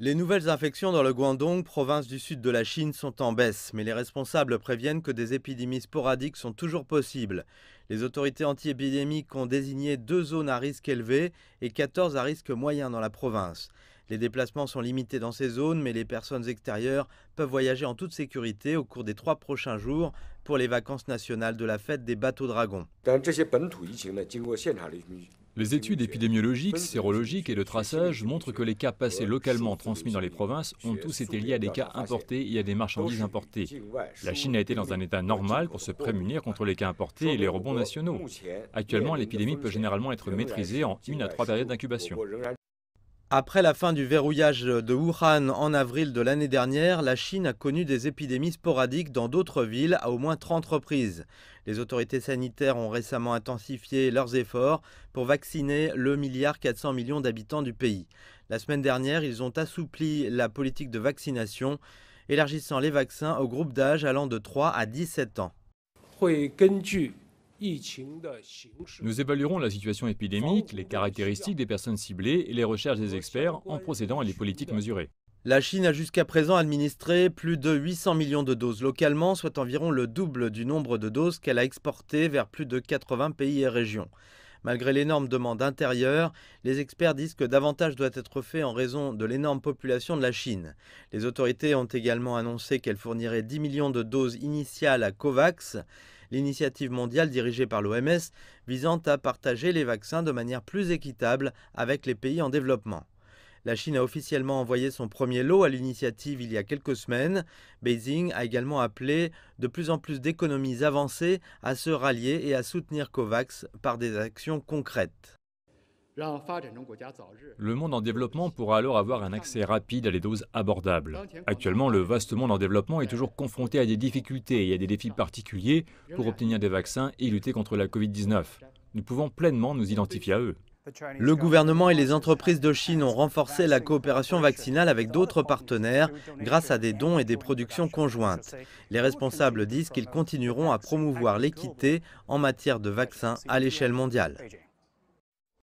Les nouvelles infections dans le Guangdong, province du sud de la Chine, sont en baisse, mais les responsables préviennent que des épidémies sporadiques sont toujours possibles. Les autorités anti-épidémiques ont désigné deux zones à risque élevé et 14 à risque moyen dans la province. Les déplacements sont limités dans ces zones, mais les personnes extérieures peuvent voyager en toute sécurité au cours des trois prochains jours pour les vacances nationales de la fête des bateaux dragons. Les études épidémiologiques, sérologiques et de traçage montrent que les cas passés localement transmis dans les provinces ont tous été liés à des cas importés et à des marchandises importées. La Chine a été dans un état normal pour se prémunir contre les cas importés et les rebonds nationaux. Actuellement, l'épidémie peut généralement être maîtrisée en une à trois périodes d'incubation. Après la fin du verrouillage de Wuhan en avril de l'année dernière, la Chine a connu des épidémies sporadiques dans d'autres villes à au moins 30 reprises. Les autorités sanitaires ont récemment intensifié leurs efforts pour vacciner le milliard 400 millions d'habitants du pays. La semaine dernière, ils ont assoupli la politique de vaccination, élargissant les vaccins au groupe d'âge allant de 3 à 17 ans. Nous évaluerons la situation épidémique, les caractéristiques des personnes ciblées et les recherches des experts en procédant à des politiques mesurées. La Chine a jusqu'à présent administré plus de 800 millions de doses localement, soit environ le double du nombre de doses qu'elle a exportées vers plus de 80 pays et régions. Malgré l'énorme demande intérieure, les experts disent que davantage doit être fait en raison de l'énorme population de la Chine. Les autorités ont également annoncé qu'elles fourniraient 10 millions de doses initiales à COVAX l'initiative mondiale dirigée par l'OMS visant à partager les vaccins de manière plus équitable avec les pays en développement. La Chine a officiellement envoyé son premier lot à l'initiative il y a quelques semaines. Beijing a également appelé de plus en plus d'économies avancées à se rallier et à soutenir COVAX par des actions concrètes. Le monde en développement pourra alors avoir un accès rapide à des doses abordables. Actuellement, le vaste monde en développement est toujours confronté à des difficultés et à des défis particuliers pour obtenir des vaccins et lutter contre la Covid-19. Nous pouvons pleinement nous identifier à eux. Le gouvernement et les entreprises de Chine ont renforcé la coopération vaccinale avec d'autres partenaires grâce à des dons et des productions conjointes. Les responsables disent qu'ils continueront à promouvoir l'équité en matière de vaccins à l'échelle mondiale.